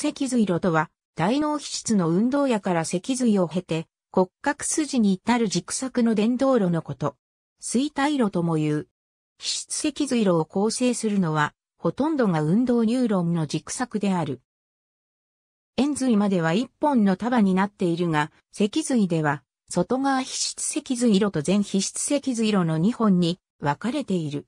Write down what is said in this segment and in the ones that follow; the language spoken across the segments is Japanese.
脊髄路とは、大脳皮質の運動やから脊髄を経て、骨格筋に至る軸索の伝道路のこと。衰退路とも言う。皮質脊髄路を構成するのは、ほとんどが運動ニューロンの軸索である。円髄までは一本の束になっているが、脊髄では、外側皮質脊髄路と全皮質脊髄路の2本に分かれている。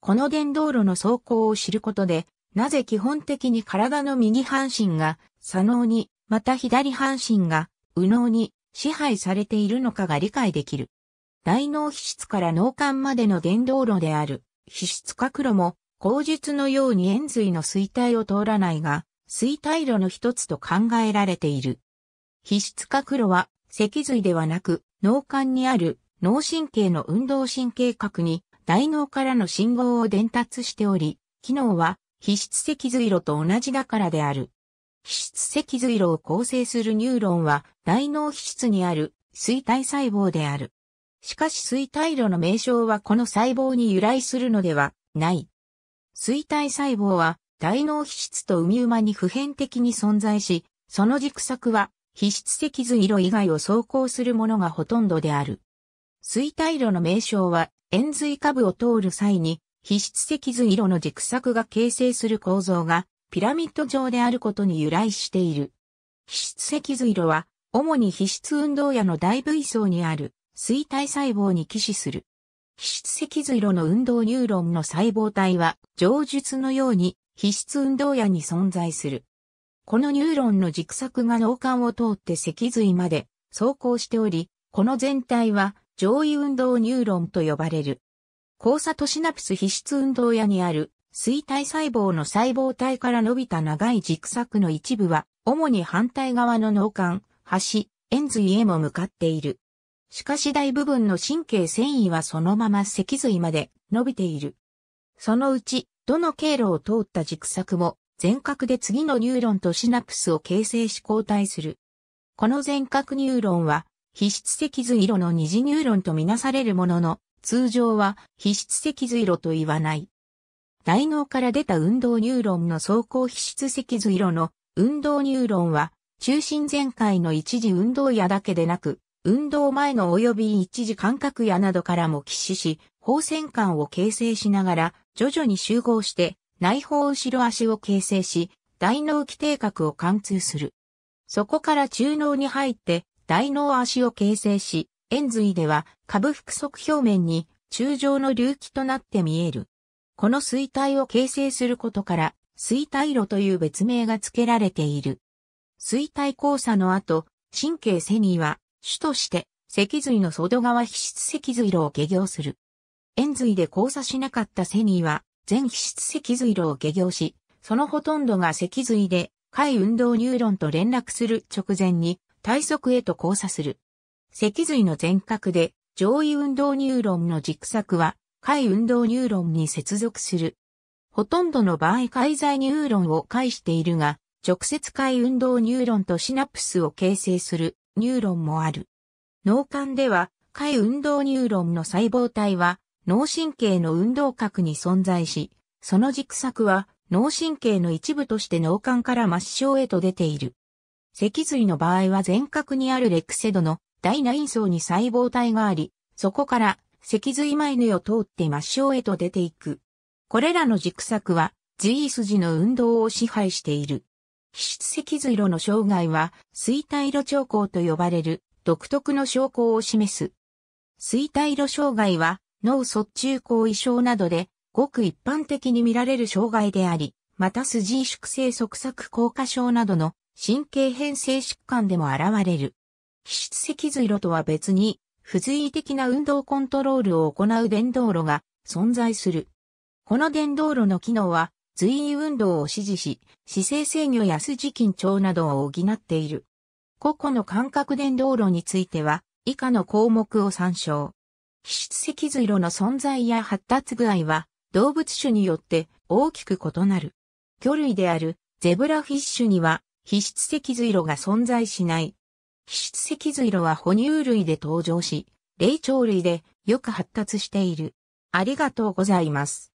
この伝道路の走行を知ることで、なぜ基本的に体の右半身が左脳に、また左半身が右脳に支配されているのかが理解できる。大脳皮質から脳幹までの原動路である皮質角路も、口述のように塩髄の衰退を通らないが、衰退路の一つと考えられている。皮質角路は、脊髄ではなく、脳幹にある脳神経の運動神経核に、大脳からの信号を伝達しており、機能は皮質脊髄路と同じだからである。皮質脊髄路を構成するニューロンは大脳皮質にある水体細胞である。しかし水体路の名称はこの細胞に由来するのではない。水体細胞は大脳皮質と海馬に普遍的に存在し、その軸索は皮質脊髄路以外を走行するものがほとんどである。水体路の名称は、円髄下部を通る際に皮質脊髄色の軸索が形成する構造がピラミッド状であることに由来している。皮質脊髄色は、主に皮質運動野の大部位層にある、水体細胞に起死する。皮質脊髄色の運動ニューロンの細胞体は、上述のように、皮質運動野に存在する。このニューロンの軸索が脳幹を通って脊髄まで走行しており、この全体は上位運動ニューロンと呼ばれる。交差トシナプス皮質運動屋にある水体細胞の細胞体から伸びた長い軸索の一部は、主に反対側の脳幹、端、円髄へも向かっている。しかし大部分の神経繊維はそのまま脊髄まで伸びている。そのうち、どの経路を通った軸索も、全角で次のニューロンとシナプスを形成し交代する。この全角ニューロンは、皮質脊髄色の二次ニューロンとみなされるものの、通常は皮質脊髄路と言わない。大脳から出た運動ニューロンの走行皮質脊髄路の運動ニューロンは中心前回の一時運動野だけでなく、運動前の及び一時間隔野などからも起死し、放線管を形成しながら徐々に集合して内方後ろ足を形成し、大脳基底核を貫通する。そこから中脳に入って大脳足を形成し、円髄では下部腹側表面に柱状の隆起となって見える。この水体を形成することから水体炉という別名が付けられている。水体交差の後、神経セニーは主として脊髄の外側皮質脊髄炉を下行する。円髄で交差しなかったセニーは全皮質脊髄炉を下行し、そのほとんどが脊髄で、下位運動ニューロンと連絡する直前に体側へと交差する。脊髄の全角で上位運動ニューロンの軸索は下位運動ニューロンに接続する。ほとんどの場合介在ニューロンを介しているが、直接下位運動ニューロンとシナプスを形成するニューロンもある。脳幹では下位運動ニューロンの細胞体は脳神経の運動核に存在し、その軸索は脳神経の一部として脳幹から末梢へと出ている。脊髄の場合は全角にあるレクセドの第内層に細胞体があり、そこから脊髄前根を通って末梢へと出ていく。これらの軸索は、髄筋の運動を支配している。皮質脊髄路の障害は、水体路兆候と呼ばれる独特の症候を示す。水体路障害は、脳卒中後遺症などで、ごく一般的に見られる障害であり、また筋萎縮性側索硬化症などの神経変性疾患でも現れる。皮質脊髄路とは別に、不随意的な運動コントロールを行う電動路が存在する。この電動路の機能は、随意運動を支持し、姿勢制御や筋緊張などを補っている。個々の感覚電動路については、以下の項目を参照。皮質脊髄路の存在や発達具合は、動物種によって大きく異なる。魚類であるゼブラフィッシュには、皮質脊髄路が存在しない。気質脊髄路は哺乳類で登場し、霊長類でよく発達している。ありがとうございます。